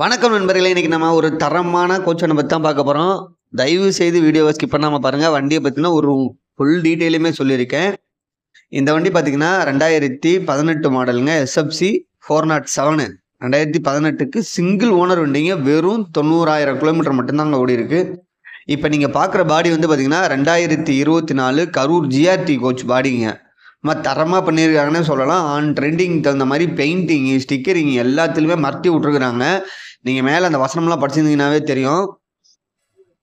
வணக்கம் நண்பர்களே இன்றைக்கி நம்ம ஒரு தரமான கோச்சை பற்றி தான் பார்க்க போகிறோம் தயவு செய்து வீடியோவை ஸ்கிப் பண்ணாமல் பாருங்கள் வண்டியை பற்றின ஒரு ஃபுல் டீட்டெயிலுமே சொல்லியிருக்கேன் இந்த வண்டி பார்த்திங்கன்னா ரெண்டாயிரத்தி பதினெட்டு மாடலுங்க எஸ்எஃப்சி ஃபோர் நாட் செவனு ரெண்டாயிரத்தி பதினெட்டுக்கு சிங்கிள் ஓனர் வண்டிங்க வெறும் தொண்ணூறாயிரம் கிலோமீட்டர் மட்டும்தான் அங்கே ஓடி இருக்குது இப்போ நீங்கள் பார்க்குற பாடி வந்து பார்த்திங்கன்னா ரெண்டாயிரத்தி இருபத்தி நாலு கரூர் ஜிஆர்டி கோச் பாடிங்க நம்ம தரமாக பண்ணியிருக்காங்கன்னு சொல்லலாம் ஆன் ட்ரெண்டிங் தகுந்த மாதிரி பெயிண்டிங் ஸ்டிக்கரிங் எல்லாத்துலேயுமே மறுத்தி விட்ருக்குறாங்க நீங்கள் மேலே அந்த வசனம்லாம் படிச்சிருந்தீங்கன்னாவே தெரியும்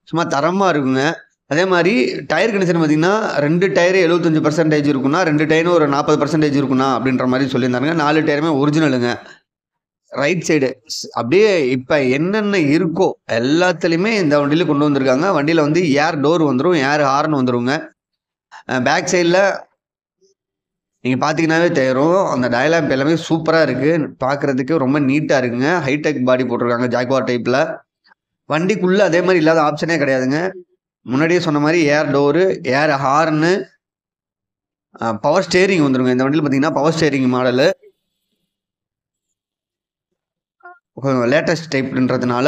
சும்மா தரமாக இருக்குங்க அதே மாதிரி டயர் கண்டிஷன் பார்த்தீங்கன்னா ரெண்டு டயர் எழுபத்தஞ்சு பர்சன்டேஜ் இருக்குன்னா ரெண்டு டயரும் ஒரு நாற்பது பர்சன்டேஜ் இருக்குண்ணா அப்படின்ற மாதிரி சொல்லியிருந்தாங்க நாலு டயருமே ஒரிஜினலுங்க ரைட் சைடு அப்படியே இப்போ என்னென்ன இருக்கோ எல்லாத்துலேயுமே இந்த வண்டியில் கொண்டு வந்திருக்காங்க வண்டியில் வந்து ஏர் டோர் வந்துடும் ஏர் ஹார்ன் வந்துடுங்க பேக் சைடில் நீங்கள் பார்த்தீங்கன்னாவே தேரும் அந்த டயலாக் எல்லாமே சூப்பராக இருக்குது பார்க்குறதுக்கு ரொம்ப நீட்டாக இருக்குங்க ஹைடெக் பாடி போட்டிருக்காங்க ஜாக்வார் டைப்பில் வண்டிக்குள்ளே அதே மாதிரி இல்லாத ஆப்ஷனே கிடையாதுங்க முன்னாடியே சொன்ன மாதிரி air door air horn power steering வந்துருங்க இந்த வண்டியில் பார்த்தீங்கன்னா பவர் ஸ்டேரிங் மாடலு லேட்டஸ்ட் டைப்ன்றதுனால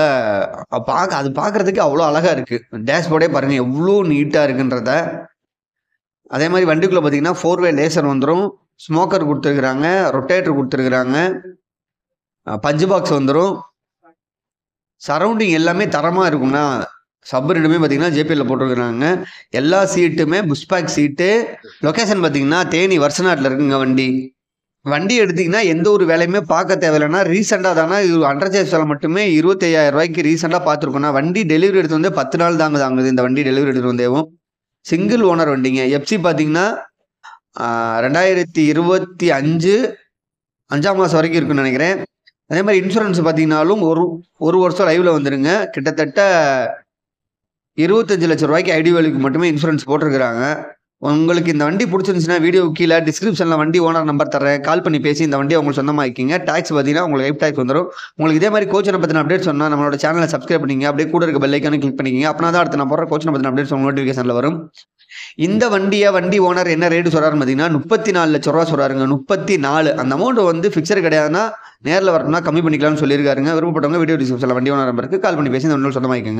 பார்க்க அது பார்க்குறதுக்கு அவ்வளோ அழகாக இருக்குது டேஷ்போர்டே பாருங்கள் எவ்வளோ நீட்டாக இருக்குன்றத அதே மாதிரி வண்டிக்குள்ளே பார்த்தீங்கன்னா ஃபோர் வே லேசர் வந்துடும் ஸ்மோக்கர் கொடுத்துருக்குறாங்க ரொட்டேட்டர் கொடுத்துருக்குறாங்க பஞ்சு பாக்ஸ் வந்துடும் சரௌண்டிங் எல்லாமே தரமாக இருக்கும்னா சப் ரெண்டுமே பார்த்தீங்கன்னா ஜேபிஎல்ல போட்டிருக்கிறாங்க எல்லா சீட்டுமே புஷ்பேக் சீட்டு லொக்கேஷன் பார்த்தீங்கன்னா தேனி வருஷநாட்டில் இருக்குங்க வண்டி வண்டி எடுத்திங்கன்னா எந்த ஒரு வேலையுமே பார்க்க தேவையில்லைன்னா ரீசெண்டாக தானே இது சேஸ் வேலை மட்டுமே இருபத்தி ரூபாய்க்கு ரீசெண்டாக பார்த்துருக்கோம்னா வண்டி டெலிவரி எடுத்து வந்து பத்து நாள் தாங்க தாங்குது இந்த வண்டி டெலிவரி எடுத்துகிட்டு வந்தேவும் சிங்கிள் ஓனர் வண்டிங்க எஃப்சி பார்த்தீங்கன்னா ரெண்டாயிரத்தி இருபத்தி அஞ்சு அஞ்சாம் மாதம் வரைக்கும் இருக்குன்னு நினைக்கிறேன் அதே மாதிரி இன்சூரன்ஸ் பார்த்தீங்கன்னாலும் ஒரு ஒரு வருஷம் லைவில் வந்துடுங்க கிட்டத்தட்ட இருபத்தஞ்சு லட்ச ரூபாய்க்கு ஐடி வேலுக்கு மட்டுமே இன்சூரன்ஸ் போட்டிருக்கிறாங்க உங்களுக்கு இந்த வண்டி பிடிச்சிருந்துச்சுன்னா வீடியோ கீழே டிஸ்கிரிப்ஷனில் வண்டி ஓனர் நம்பர் தரேன் கால் பண்ணி பேசி இந்த வண்டியை உங்களுக்கு சொந்தமாக இருக்கீங்க டேக்ஸ் பார்த்தீங்கன்னா உங்களுக்கு லைஃப் டேக்ஸ் வந்துடும் உங்களுக்கு இதே மாதிரி கோச்சனை பற்றின அப்டேட் சொன்னால் நம்மளோட சேனலை சப்ஸ்கிரைப் பண்ணிங்க அப்படியே கூட இருக்க பெல்லைக்கானு கிளிக் பண்ணிக்கிங்க அப்படினா தான் அடுத்த நான் போகிற கோச்சனை பற்றின அப்டேட்ஸ் உங்கள் நோட்டிஃபிகேஷனில் வரும் இந்த வண்டியை வண்டி ஓனர் என்ன ரேட்டு சொல்கிறாருன்னு பார்த்தீங்கன்னா முப்பத்தி நாலு லட்ச ரூபா சொல்கிறாருங்க முப்பத்தி நாலு அந்த அமௌண்ட் வந்து ஃபிக்ஸர் கிடையாதுன்னா நேரில் வரணும்னா கம்மி பண்ணிக்கலாம்னு சொல்லியிருக்காருங்க விருப்பப்பட்டவங்க வீடியோ டிஸ்கிரிப்ஷனில் வண்டி ஓனர் நம்பருக்கு கால் பண்ணி பேசி இந்த ஒன்று சொந்தமாக